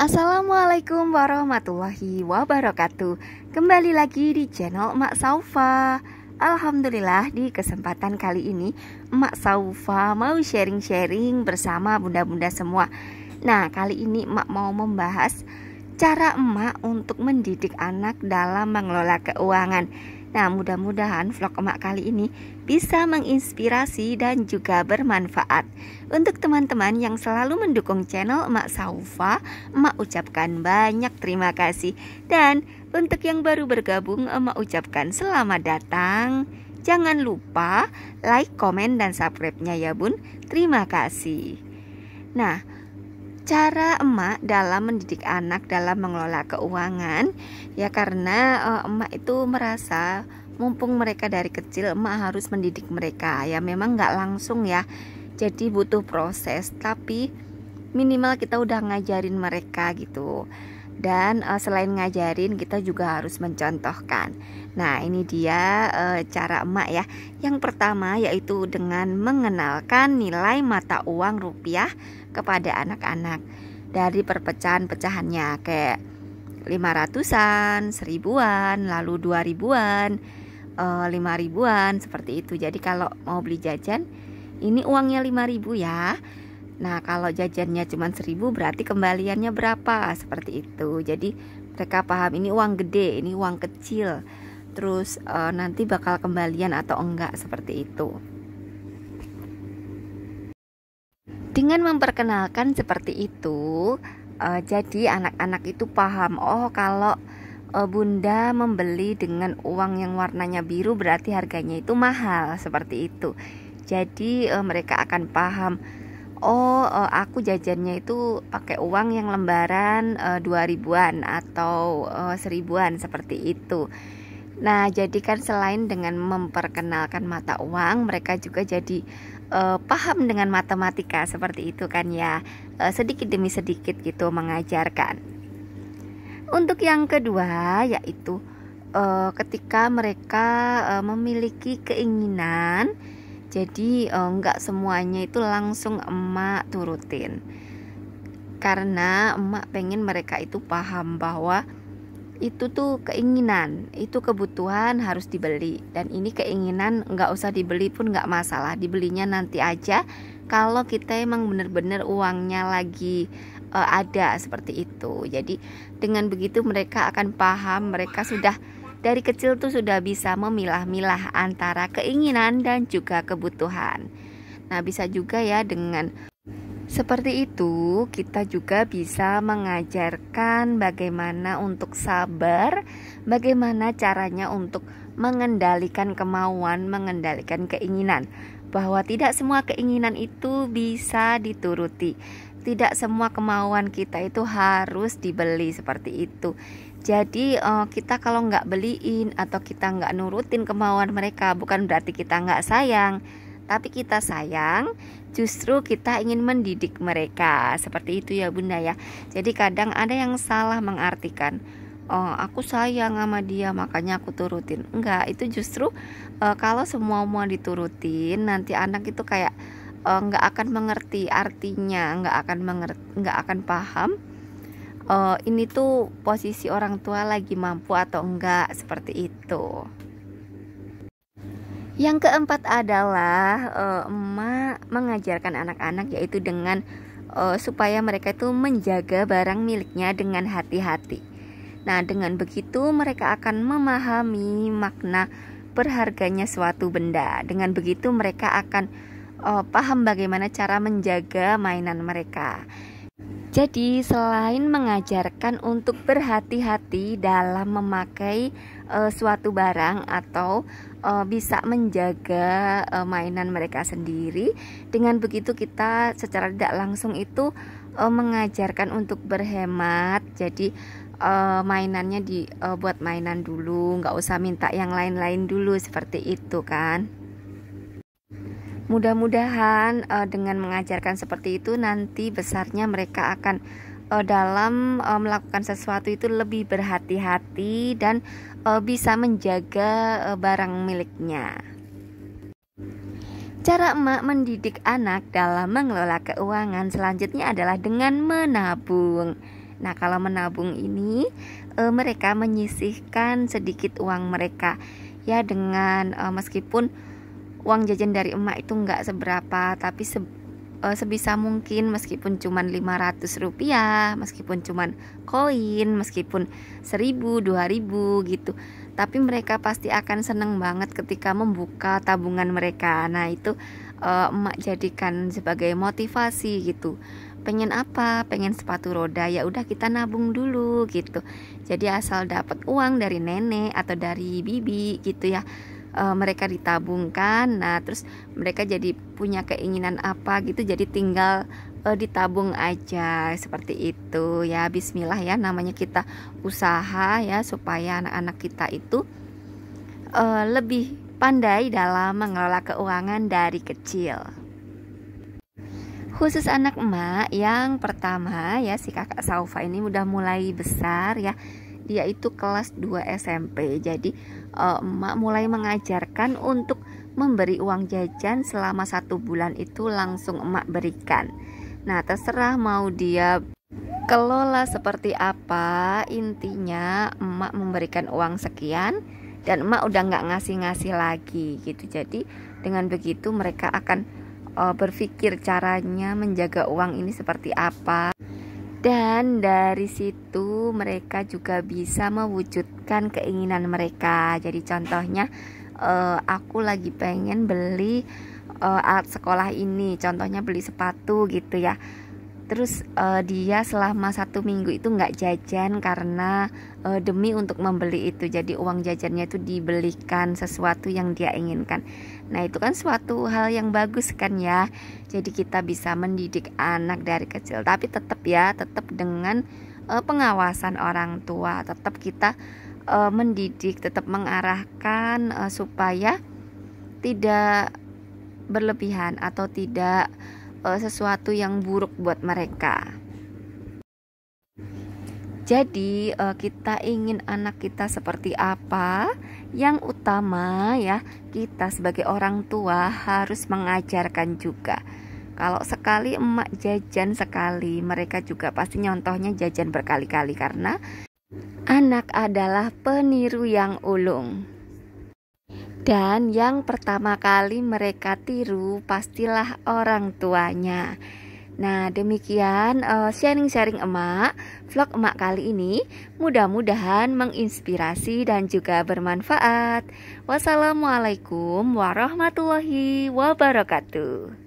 Assalamualaikum warahmatullahi wabarakatuh Kembali lagi di channel Emak Saufa Alhamdulillah di kesempatan kali ini Emak Saufa mau sharing-sharing bersama bunda-bunda semua Nah kali ini Emak mau membahas Cara emak untuk mendidik anak dalam mengelola keuangan Nah, mudah-mudahan vlog emak kali ini bisa menginspirasi dan juga bermanfaat. Untuk teman-teman yang selalu mendukung channel emak Saufa, emak ucapkan banyak terima kasih. Dan untuk yang baru bergabung, emak ucapkan selamat datang. Jangan lupa like, komen, dan subscribe-nya ya bun. Terima kasih. Nah, cara emak dalam mendidik anak dalam mengelola keuangan ya karena uh, emak itu merasa mumpung mereka dari kecil emak harus mendidik mereka ya memang nggak langsung ya jadi butuh proses tapi minimal kita udah ngajarin mereka gitu dan uh, selain ngajarin kita juga harus mencontohkan. Nah, ini dia uh, cara emak ya. Yang pertama yaitu dengan mengenalkan nilai mata uang rupiah kepada anak-anak dari perpecahan-pecahannya kayak 500-an, 1000-an, lalu 2000-an, 5000-an eh, seperti itu. Jadi kalau mau beli jajan ini uangnya 5000 ya. Nah, kalau jajannya cuma 1000 berarti kembaliannya berapa? Seperti itu. Jadi mereka paham ini uang gede, ini uang kecil. Terus e, nanti bakal kembalian atau enggak seperti itu. Dengan memperkenalkan seperti itu, uh, jadi anak-anak itu paham, oh kalau uh, Bunda membeli dengan uang yang warnanya biru berarti harganya itu mahal seperti itu. Jadi uh, mereka akan paham, oh uh, aku jajannya itu pakai uang yang lembaran dua ribuan atau seribuan seperti itu. Nah, jadikan selain dengan memperkenalkan mata uang, mereka juga jadi uh, paham dengan matematika seperti itu kan ya uh, sedikit demi sedikit gitu mengajarkan untuk yang kedua yaitu uh, ketika mereka uh, memiliki keinginan jadi uh, nggak semuanya itu langsung emak turutin karena emak pengen mereka itu paham bahwa itu tuh keinginan itu kebutuhan harus dibeli dan ini keinginan nggak usah dibeli pun nggak masalah dibelinya nanti aja kalau kita emang bener-bener uangnya lagi uh, ada seperti itu jadi dengan begitu mereka akan paham mereka sudah dari kecil tuh sudah bisa memilah-milah antara keinginan dan juga kebutuhan nah bisa juga ya dengan seperti itu, kita juga bisa mengajarkan bagaimana untuk sabar, bagaimana caranya untuk mengendalikan kemauan, mengendalikan keinginan, bahwa tidak semua keinginan itu bisa dituruti. Tidak semua kemauan kita itu harus dibeli seperti itu. Jadi eh, kita kalau nggak beliin atau kita nggak nurutin kemauan mereka bukan berarti kita nggak sayang, tapi kita sayang justru kita ingin mendidik mereka. Seperti itu ya Bunda ya. Jadi kadang ada yang salah mengartikan oh aku sayang sama dia makanya aku turutin enggak itu justru uh, kalau semua mau diturutin nanti anak itu kayak enggak eh, nggak akan mengerti artinya nggak akan mengerti nggak akan paham uh, ini tuh posisi orang tua lagi mampu atau enggak seperti itu yang keempat adalah uh, emak mengajarkan anak-anak yaitu dengan uh, supaya mereka itu menjaga barang miliknya dengan hati-hati. Nah, dengan begitu mereka akan memahami makna berharganya suatu benda. Dengan begitu mereka akan uh, paham bagaimana cara menjaga mainan mereka. Jadi, selain mengajarkan untuk berhati-hati dalam memakai e, suatu barang atau e, bisa menjaga e, mainan mereka sendiri, dengan begitu kita secara tidak langsung itu e, mengajarkan untuk berhemat. Jadi, uh, mainannya dibuat uh, mainan dulu, nggak usah minta yang lain-lain dulu seperti itu kan. Mudah-mudahan uh, dengan mengajarkan seperti itu nanti besarnya mereka akan uh, dalam uh, melakukan sesuatu itu lebih berhati-hati dan uh, bisa menjaga uh, barang miliknya. Cara emak mendidik anak dalam mengelola keuangan selanjutnya adalah dengan menabung. Nah, kalau menabung ini e, mereka menyisihkan sedikit uang mereka ya dengan e, meskipun uang jajan dari emak itu nggak seberapa tapi se uh, sebisa mungkin meskipun cuman 500 rupiah meskipun cuman koin meskipun 1000 2000 gitu tapi mereka pasti akan seneng banget ketika membuka tabungan mereka nah itu uh, emak jadikan sebagai motivasi gitu pengen apa pengen sepatu roda ya udah kita nabung dulu gitu jadi asal dapat uang dari nenek atau dari bibi gitu ya uh, mereka ditabungkan nah terus mereka jadi punya keinginan apa gitu jadi tinggal uh, ditabung aja seperti itu ya bismillah ya namanya kita usaha ya supaya anak-anak kita itu uh, lebih pandai dalam mengelola keuangan dari kecil khusus anak emak yang pertama ya si kakak Saufa ini udah mulai besar ya yaitu kelas 2 SMP. Jadi eh, emak mulai mengajarkan untuk memberi uang jajan selama satu bulan itu langsung emak berikan. Nah terserah mau dia kelola seperti apa intinya emak memberikan uang sekian dan emak udah nggak ngasih-ngasih lagi gitu jadi dengan begitu mereka akan eh, berpikir caranya menjaga uang ini seperti apa dan dari situ mereka juga bisa mewujudkan keinginan mereka. Jadi contohnya uh, aku lagi pengen beli uh, alat sekolah ini, contohnya beli sepatu gitu ya terus uh, dia selama satu minggu itu nggak jajan karena uh, demi untuk membeli itu jadi uang jajannya itu dibelikan sesuatu yang dia inginkan nah itu kan suatu hal yang bagus kan ya jadi kita bisa mendidik anak dari kecil tapi tetap ya tetap dengan uh, pengawasan orang tua tetap kita uh, mendidik tetap mengarahkan uh, supaya tidak berlebihan atau tidak uh, sesuatu yang buruk buat mereka. Jadi uh, kita ingin anak kita seperti apa? Yang utama ya, kita sebagai orang tua harus mengajarkan juga. Kalau sekali emak jajan sekali, mereka juga pasti nyontohnya jajan berkali-kali karena anak adalah peniru yang ulung. Dan yang pertama kali mereka tiru pastilah orang tuanya. Nah demikian eh, sharing-sharing uh, emak Vlog emak kali ini Mudah-mudahan menginspirasi dan juga bermanfaat Wassalamualaikum warahmatullahi wabarakatuh